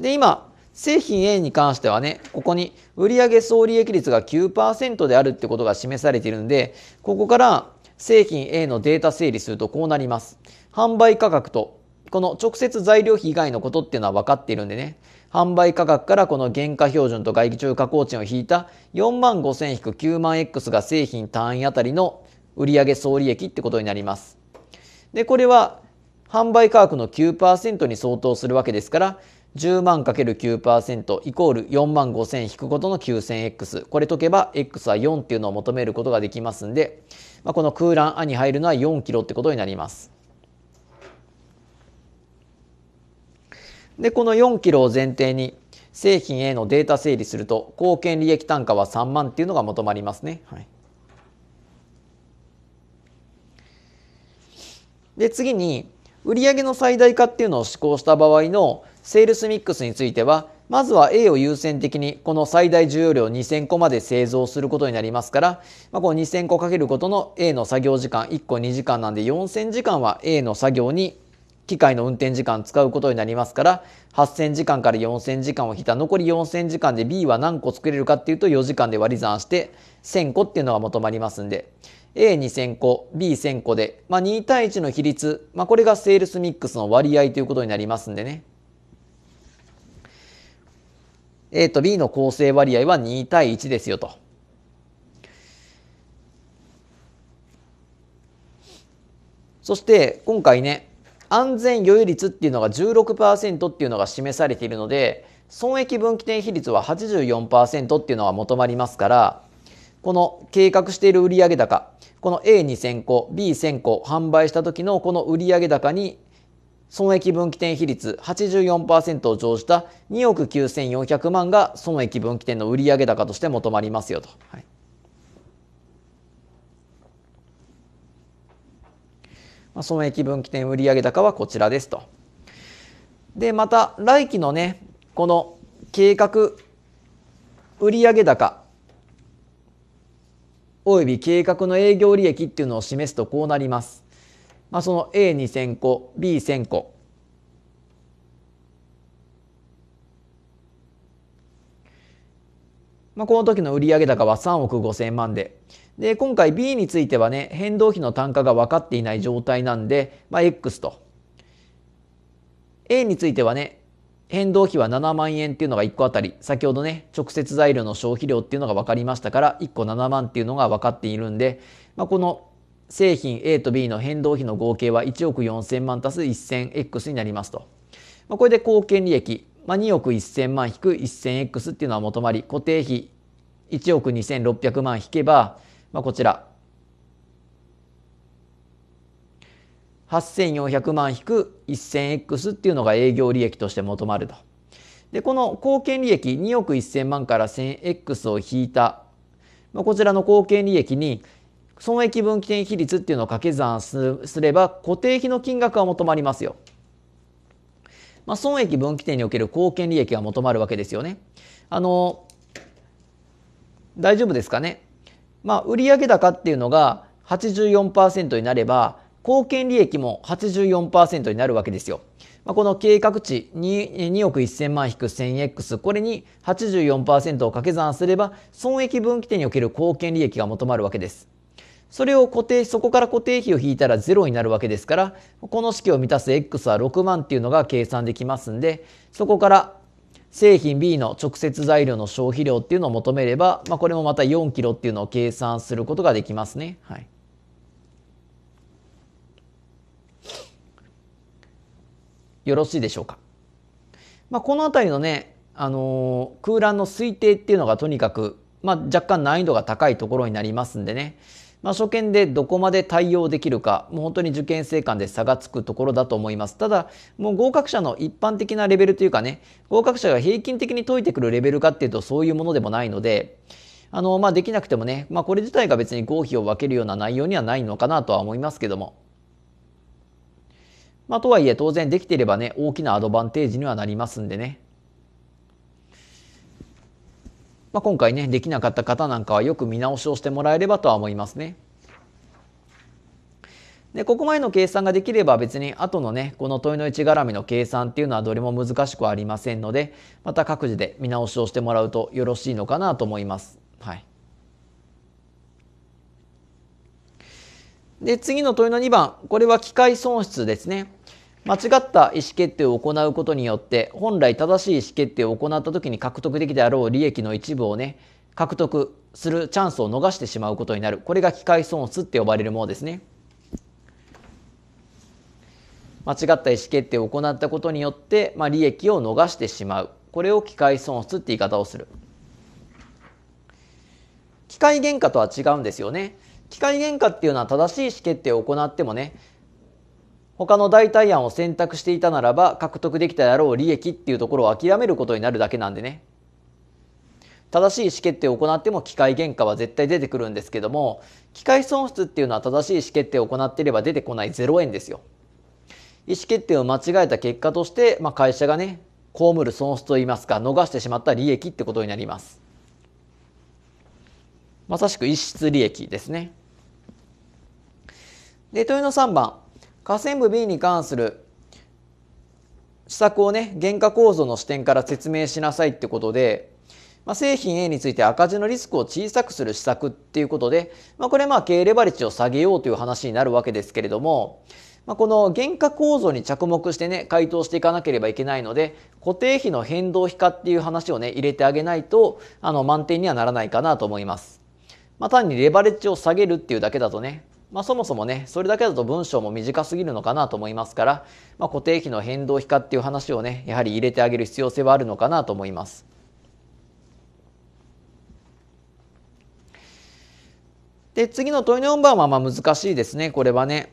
で今製品 A に関してはねここに売上総利益率が9%であるってことが示されているんでここから製品 A のデータ整理するとこうなります。販売価格とこの直接材料費以外のことっていうのは分かっているんでね販売価格からこの原価標準と外注加工賃を引いた4万5千引く9万 X が製品単位あたりの売上総利益ってことになります。で、これは販売価格の9%に相当するわけですから、10万 ×9% イコール4万5千引くことの 9000X。これ解けば X は4っていうのを求めることができますんで、まあ、この空欄、あに入るのは4キロってことになります。で、この4キロを前提に製品へのデータ整理すると、貢献利益単価は3万っていうのが求まりますね。はい、で、次に、売上の最大化っていうのを施行した場合のセールスミックスについては、まずは A を優先的にこの最大需要量2000個まで製造することになりますから、まあ、この2000個かけることの A の作業時間1個2時間なんで4000時間は A の作業に機械の運転時間使うことになりますから8000時間から4000時間を引いた残り4000時間で B は何個作れるかっていうと4時間で割り算して1000個っていうのが求まりますんで A2000 個 B1000 個で、まあ、2対1の比率、まあ、これがセールスミックスの割合ということになりますんでね A と B の構成割合は2対1ですよと。そして今回ね安全余裕率っていうのが16%っていうのが示されているので損益分岐点比率は84%っていうのが求まりますからこの計画している売上高この A2000 個 B1000 個販売した時のこの売上高に損益分岐点比率84%を乗じた2億9400万が損益分岐点の売上高として求まりますよと。はいまあ、損益分岐点売上高はこちらですと。で、また来期のね、この計画売上高および計画の営業利益っていうのを示すとこうなります。まあ、その A2000 個、B1000 個。まあ、この時の売上高は3億5000万で、で、今回 B についてはね、変動費の単価が分かっていない状態なんで、まあ、X と。A についてはね、変動費は7万円っていうのが1個あたり、先ほどね、直接材料の消費量っていうのが分かりましたから、1個7万っていうのが分かっているんで、まあ、この製品 A と B の変動費の合計は1億4000万足す 1000X になりますと。まあ、これで貢献利益、まあ、2億1000万引く 1000X っていうのは求まり、固定費1億2600万引けば、まあ、こちら8400万引く 1000x っていうのが営業利益として求まると。でこの貢献利益2億1000万から 1000x を引いた、まあ、こちらの貢献利益に損益分岐点比率っていうのを掛け算すれば固定費の金額は求まりますよ。まあ、損益分岐点における貢献利益が求まるわけですよね。あの大丈夫ですかねまあ、売上高っていうのが84%になれば、貢献利益も84%になるわけですよ。まあ、この計画値 2, 2億1000万引く 1000X、これに84%を掛け算すれば、損益分岐点における貢献利益が求まるわけです。それを固定、そこから固定費を引いたら0になるわけですから、この式を満たす X は6万っていうのが計算できますんで、そこから製品 B の直接材料の消費量っていうのを求めれば、まあ、これもまた4キロっていうのを計算することができますね。はい、よろしいでしょうか。まあ、この辺りのね、あのー、空欄の推定っていうのがとにかく、まあ、若干難易度が高いところになりますんでね、まあ、初見でどこまで対応できるかもう本当に受験生間で差がつくところだと思いますただもう合格者の一般的なレベルというかね合格者が平均的に解いてくるレベルかっていうとそういうものでもないのであの、まあ、できなくてもね、まあ、これ自体が別に合否を分けるような内容にはないのかなとは思いますけども。まあ、とはいえ当然できていればね大きなアドバンテージにはなりますんでね。まあ、今回ねできなかった方なんかはよく見直しをしてもらえればとは思いますね。でここまでの計算ができれば別に後のねこの問いの1絡みの計算っていうのはどれも難しくありませんのでまた各自で見直しをしてもらうとよろしいのかなと思います。はい、で次の問いの2番これは機械損失ですね。間違った意思決定を行うことによって本来正しい意思決定を行った時に獲得できであろう利益の一部をね獲得するチャンスを逃してしまうことになるこれが機械損失って呼ばれるものですね間違った意思決定を行ったことによって、まあ、利益を逃してしまうこれを機械損失って言い方をする機械原価とは違うんですよね機械原価っていうのは正しい意思決定を行ってもね他の代替案を選択していたならば獲得できたであろう利益っていうところを諦めることになるだけなんでね正しい意思決定を行っても機械原価は絶対出てくるんですけども機械損失っていうのは正しい意思決定を行っていれば出てこない0円ですよ意思決定を間違えた結果として、まあ、会社がね被る損失といいますか逃してしまった利益ってことになりますまさしく逸失利益ですねで問いの3番下線部 B に関する施策をね、原価構造の視点から説明しなさいってことで、まあ、製品 A について赤字のリスクを小さくする施策っていうことで、まあ、これまあ経営レバレッジを下げようという話になるわけですけれども、まあ、この原価構造に着目してね、回答していかなければいけないので、固定費の変動費化っていう話をね、入れてあげないと、あの、満点にはならないかなと思います。まあ、単にレバレッジを下げるっていうだけだとね、まあ、そもそもね、それだけだと文章も短すぎるのかなと思いますから、まあ、固定費の変動費化っていう話をね、やはり入れてあげる必要性はあるのかなと思います。で、次の問いの4番はまあ難しいですね、これはね。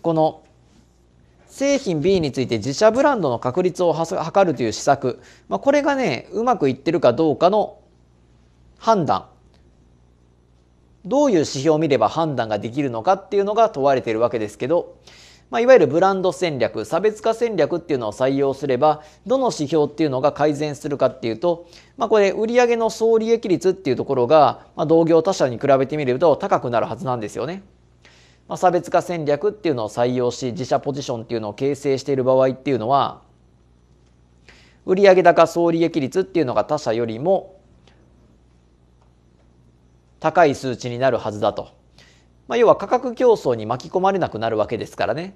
この製品 B について自社ブランドの確率を測るという施策、まあ、これがね、うまくいってるかどうかの判断どういう指標を見れば判断ができるのかっていうのが問われているわけですけど、まあ、いわゆるブランド戦略差別化戦略っていうのを採用すればどの指標っていうのが改善するかっていうと、まあ、これ売上の総利益率っていうところが、まあ、同業他社に比べてみると高くなるはずなんですよね。まあ、差別化戦略っていうのを採用し自社ポジションっていうのを形成している場合っていうのは売上高総利益率っていうのが他社よりも高い数値になるはずだと。まあ、要は価格競争に巻き込まれなくなるわけですからね。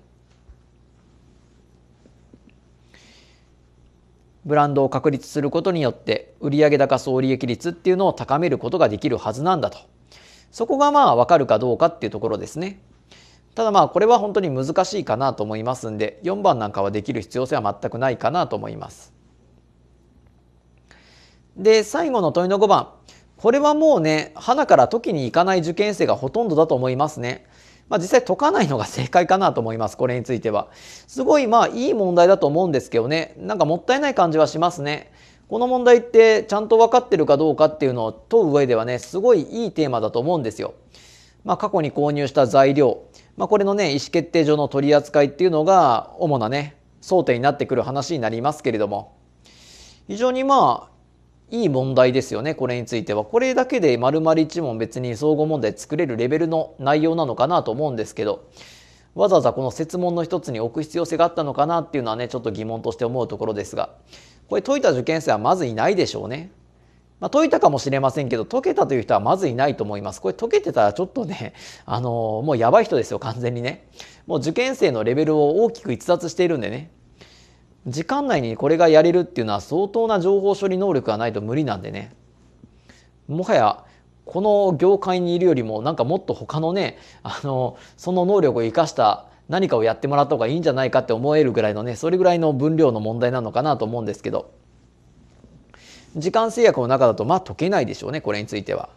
ブランドを確立することによって売上高総利益率っていうのを高めることができるはずなんだと。そこがまあ分かるかどうかっていうところですね。ただまあこれは本当に難しいかなと思いますんで4番なんかはできる必要性は全くないかなと思います。で最後の問いの5番これはもうね、花から解きに行かない受験生がほとんどだと思いますね。まあ、実際解かないのが正解かなと思います、これについては。すごい、まあ、いい問題だと思うんですけどね、なんかもったいない感じはしますね。この問題ってちゃんと分かってるかどうかっていうのを問う上ではね、すごいいいテーマだと思うんですよ。まあ、過去に購入した材料、まあ、これのね、意思決定上の取り扱いっていうのが主なね、争点になってくる話になりますけれども、非常にまあ、いい問題ですよね、これについては。これだけで丸々1問別に総合問題作れるレベルの内容なのかなと思うんですけど、わざわざこの設問の一つに置く必要性があったのかなっていうのはね、ちょっと疑問として思うところですが、これ解いた受験生はまずいないでしょうね。まあ、解いたかもしれませんけど、解けたという人はまずいないと思います。これ解けてたらちょっとね、あのー、もうやばい人ですよ、完全にね。もう受験生のレベルを大きく逸脱しているんでね。時間内にこれがやれるっていうのは相当な情報処理能力がないと無理なんでね。もはや、この業界にいるよりも、なんかもっと他のね、あの、その能力を生かした何かをやってもらった方がいいんじゃないかって思えるぐらいのね、それぐらいの分量の問題なのかなと思うんですけど、時間制約の中だと、まあ解けないでしょうね、これについては。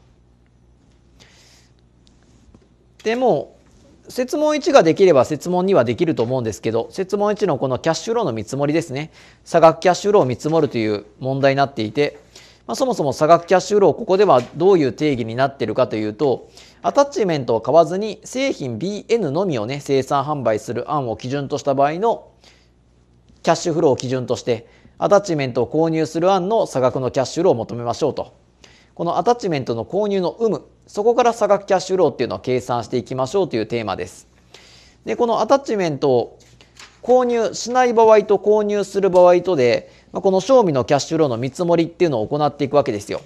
でも、設問1ができれば設問2はできると思うんですけど、設問1のこのキャッシュローの見積もりですね。差額キャッシュローを見積もるという問題になっていて、まあ、そもそも差額キャッシュロー、ここではどういう定義になってるかというと、アタッチメントを買わずに製品 BN のみをね、生産販売する案を基準とした場合のキャッシュフローを基準として、アタッチメントを購入する案の差額のキャッシュローを求めましょうと。このアタッチメントの購入の有無、そこから差額キャッシュフローっていうのを計算していきましょうというテーマです。で、このアタッチメントを購入しない場合と購入する場合とで、まこの賞味のキャッシュフローの見積もりっていうのを行っていくわけですよ。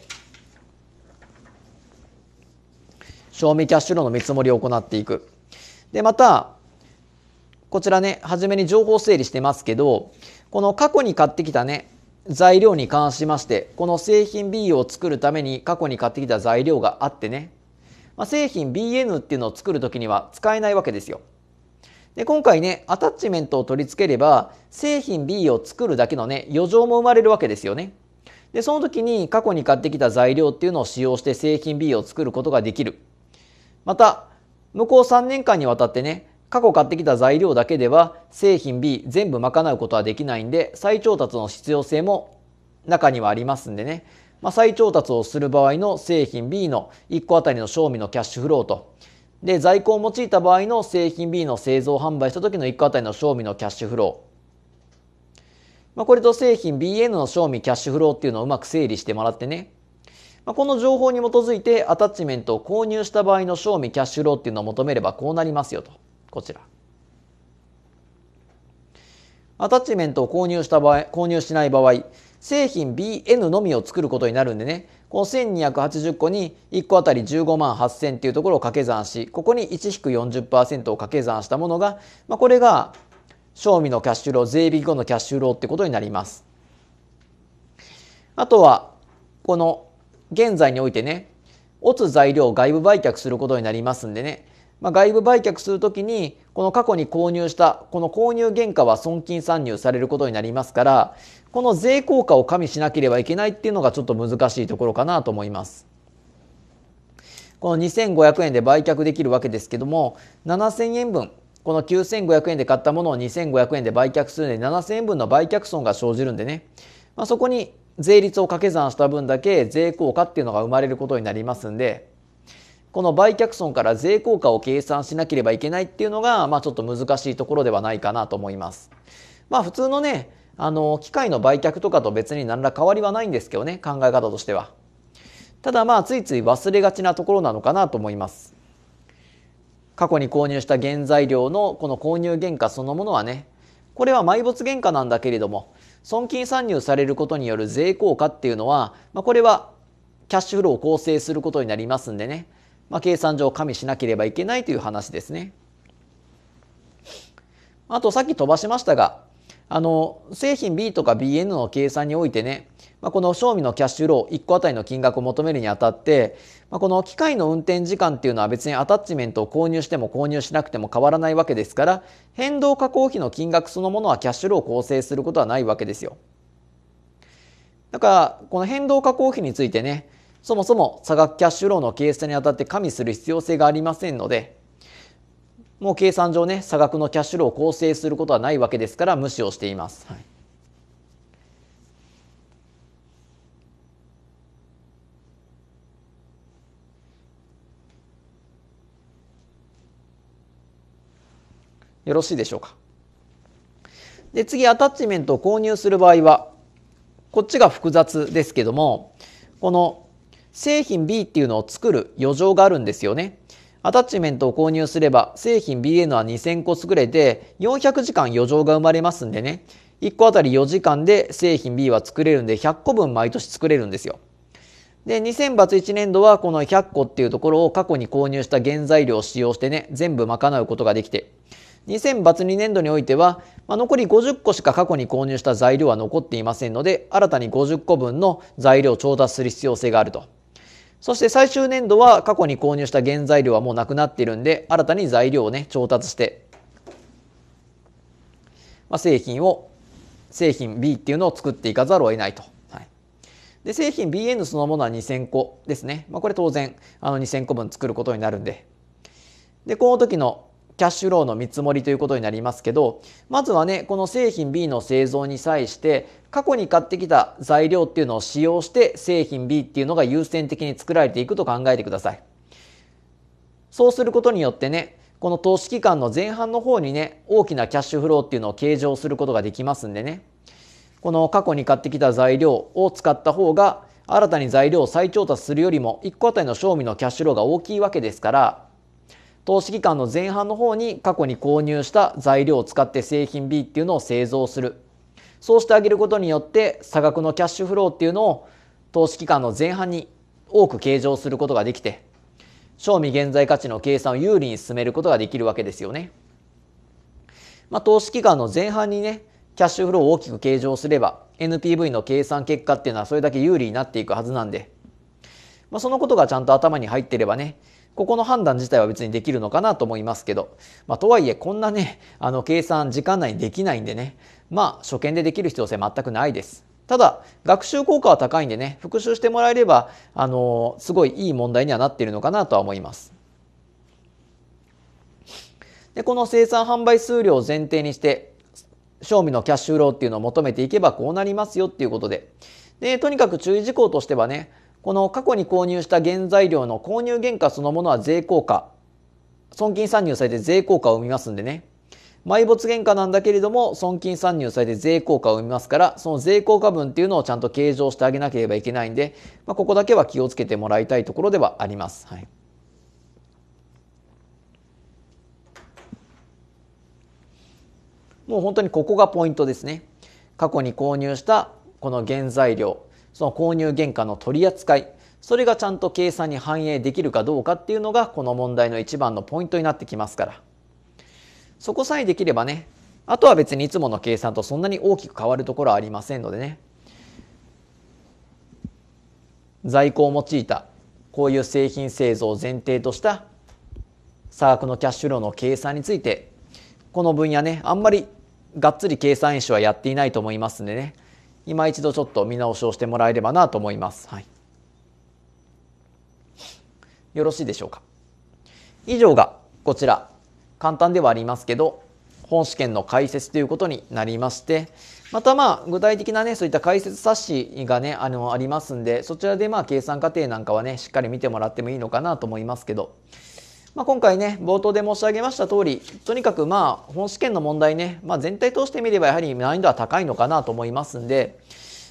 賞味キャッシュフローの見積もりを行っていく。で、また、こちらね、初めに情報整理してますけど、この過去に買ってきたね、材料に関しましてこの製品 B を作るために過去に買ってきた材料があってね、まあ、製品 BN っていうのを作る時には使えないわけですよ。で今回ねアタッチメントを取り付ければ製品 B を作るだけのね余剰も生まれるわけですよね。でその時に過去に買ってきた材料っていうのを使用して製品 B を作ることができる。また向こう3年間にわたってね過去買ってきた材料だけでは製品 B 全部賄うことはできないんで再調達の必要性も中にはありますんでね、まあ、再調達をする場合の製品 B の1個あたりの賞味のキャッシュフローとで在庫を用いた場合の製品 B の製造販売した時の1個あたりの賞味のキャッシュフロー、まあ、これと製品 BN の賞味キャッシュフローっていうのをうまく整理してもらってねまあ、この情報に基づいてアタッチメントを購入した場合の賞味キャッシュフローっていうのを求めればこうなりますよと。こちら。アタッチメントを購入した場合、購入しない場合、製品 BN のみを作ることになるんでね、この1280個に1個あたり15万8000っていうところを掛け算し、ここに1-40%を掛け算したものが、まあ、これが、賞味のキャッシュロー、税引き後のキャッシュローってことになります。あとは、この現在においてね、オツ材料を外部売却することになりますんでね、まあ、外部売却するときに、この過去に購入した、この購入原価は損金算入されることになりますから、この税効果を加味しなければいけないっていうのがちょっと難しいところかなと思います。この2500円で売却できるわけですけども、7000円分、この9500円で買ったものを2500円で売却するので、7000円分の売却損が生じるんでね、まあ、そこに税率を掛け算した分だけ税効果っていうのが生まれることになりますんで、この売却損から税効果を計算しなければいけないっていうのが、まあ、ちょっと難しいところではないかなと思います。まあ、普通のね、あの、機械の売却とかと別に何ら変わりはないんですけどね、考え方としては。ただまあ、ついつい忘れがちなところなのかなと思います。過去に購入した原材料のこの購入原価そのものはね、これは埋没原価なんだけれども、損金算入されることによる税効果っていうのは、まあ、これはキャッシュフローを構成することになりますんでね、まあ、計算上加味しなければいけないという話ですね。あとさっき飛ばしましたがあの製品 B とか BN の計算においてね、まあ、この賞味のキャッシュロー1個あたりの金額を求めるにあたって、まあ、この機械の運転時間っていうのは別にアタッチメントを購入しても購入しなくても変わらないわけですから変動加工費の金額そのものはキャッシュローを構成することはないわけですよ。だからこの変動加工費についてねそもそも差額キャッシュローの計算にあたって加味する必要性がありませんので、もう計算上ね、差額のキャッシュローを構成することはないわけですから無視をしています。はいよろしいでしょうか。で、次、アタッチメントを購入する場合は、こっちが複雑ですけども、この製品 B っていうのを作る余剰があるんですよね。アタッチメントを購入すれば製品 b のは2000個作れて400時間余剰が生まれますんでね1個あたり4時間で製品 B は作れるんで100個分毎年作れるんですよ。で 2000×1 年度はこの100個っていうところを過去に購入した原材料を使用してね全部賄うことができて 2000×2 年度においては、まあ、残り50個しか過去に購入した材料は残っていませんので新たに50個分の材料を調達する必要性があると。そして最終年度は過去に購入した原材料はもうなくなっているんで、新たに材料をね、調達して、まあ、製品を、製品 B っていうのを作っていかざるを得ないと。はい、で、製品 BN そのものは2000個ですね。まあ、これ当然、あの2000個分作ることになるんで。で、この時のキャッシュローの見積もりということになりますけど、まずはね、この製品 B の製造に際して、過去に買ってきた材料っていうのを使用して製品 B っていうのが優先的に作られていくと考えてください。そうすることによってね、この投資期間の前半の方にね、大きなキャッシュフローっていうのを計上することができますんでね、この過去に買ってきた材料を使った方が、新たに材料を再調達するよりも1個あたりの賞味のキャッシュローが大きいわけですから投資期間の前半の方に過去に購入した材料を使って製品 B っていうのを製造するそうしてあげることによって差額のキャッシュフローっていうのを投資期間の前半に多く計上することができて賞味現在価値の計算を有利に進めることができるわけですよね。まあ、投資期間の前半にねキャッシュフローを大きく計上すれば NPV の計算結果っていうのはそれだけ有利になっていくはずなんで、まあ、そのことがちゃんと頭に入ってればねここの判断自体は別にできるのかなと思いますけど、まあ、とはいえこんなね、あの計算時間内にできないんでね、まあ初見でできる必要性全くないです。ただ、学習効果は高いんでね、復習してもらえれば、あのすごいいい問題にはなっているのかなとは思います。で、この生産販売数量を前提にして、賞味のキャッシュフローっていうのを求めていけばこうなりますよっていうことで、で、とにかく注意事項としてはね、この過去に購入した原材料の購入原価そのものは税効果。損金算入されて税効果を生みますんでね。埋没原価なんだけれども、損金算入されて税効果を生みますから、その税効果分っていうのをちゃんと計上してあげなければいけないんで、まあ、ここだけは気をつけてもらいたいところではあります。はい。もう本当にここがポイントですね。過去に購入したこの原材料その購入原価の取り扱い、それがちゃんと計算に反映できるかどうかっていうのがこの問題の一番のポイントになってきますから。そこさえできればね、あとは別にいつもの計算とそんなに大きく変わるところはありませんのでね。在庫を用いた、こういう製品製造を前提とした差額のキャッシュローの計算について、この分野ね、あんまりがっつり計算演習はやっていないと思いますんでね、今一度ちょっと見直しをしてもらえればなと思います。はい、よろしいでしょうか。以上がこちら簡単ではありますけど本試験の解説ということになりましてまたまあ具体的なねそういった解説冊子がねあのありますんでそちらでまあ計算過程なんかはねしっかり見てもらってもいいのかなと思いますけど。まあ、今回ね冒頭で申し上げました通りとにかくまあ本試験の問題ね、まあ、全体通してみればやはり難易度は高いのかなと思いますんで。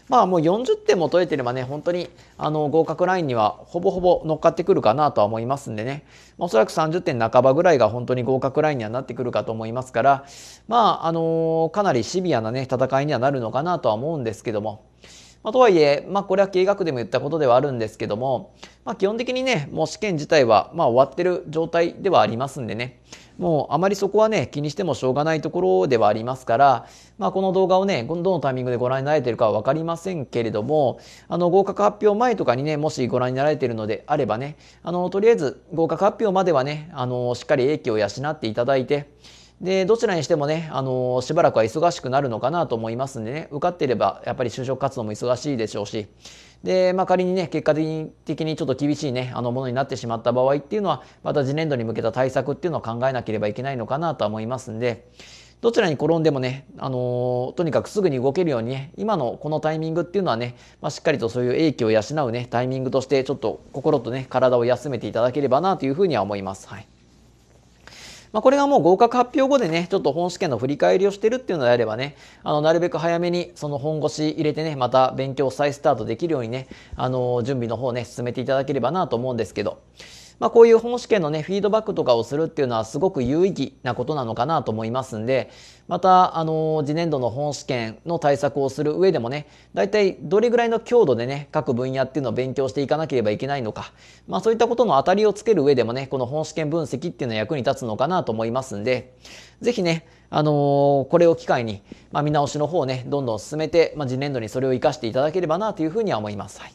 まあもう40点も取れてればね、本当にあの合格ラインにはほぼほぼ乗っかってくるかなとは思いますんでね、おそらく30点半ばぐらいが本当に合格ラインにはなってくるかと思いますから、まあ、あのかなりシビアなね、戦いにはなるのかなとは思うんですけども、まあ、とはいえ、まあ、これは経営学でも言ったことではあるんですけども、まあ、基本的にね、もう試験自体は、まあ、終わってる状態ではありますんでね、もうあまりそこはね、気にしてもしょうがないところではありますから、まあ、この動画をね、どのタイミングでご覧になれてるかは分かりませんけれども、あの、合格発表前とかにね、もしご覧になられてるのであればね、あの、とりあえず合格発表まではね、あの、しっかり英気を養っていただいて、で、どちらにしてもね、あのしばらくは忙しくなるのかなと思いますんでね、受かっていればやっぱり就職活動も忙しいでしょうし、で、まあ、仮にね、結果的にちょっと厳しいね、あのものになってしまった場合っていうのは、また次年度に向けた対策っていうのを考えなければいけないのかなとは思いますんで、どちらに転んでもね、あのー、とにかくすぐに動けるようにね、今のこのタイミングっていうのはね、まあ、しっかりとそういう英気を養うね、タイミングとして、ちょっと心とね、体を休めていただければなというふうには思います。はい。まあ、これがもう合格発表後でね、ちょっと本試験の振り返りをしてるっていうのであればね、あの、なるべく早めにその本腰入れてね、また勉強再スタートできるようにね、あの、準備の方ね、進めていただければなと思うんですけど、まあ、こういう本試験のね、フィードバックとかをするっていうのはすごく有意義なことなのかなと思いますんで、また、あの、次年度の本試験の対策をする上でもね、大体どれぐらいの強度でね、各分野っていうのを勉強していかなければいけないのか、まあ、そういったことの当たりをつける上でもね、この本試験分析っていうのは役に立つのかなと思いますんで、ぜひね、あのー、これを機会に、まあ、見直しの方をね、どんどん進めて、まあ、次年度にそれを活かしていただければなというふうには思います。はい。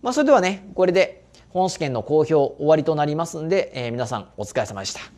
まあ、それではね、これで本試験の公表終わりとなりますんで、えー、皆さんお疲れ様でした。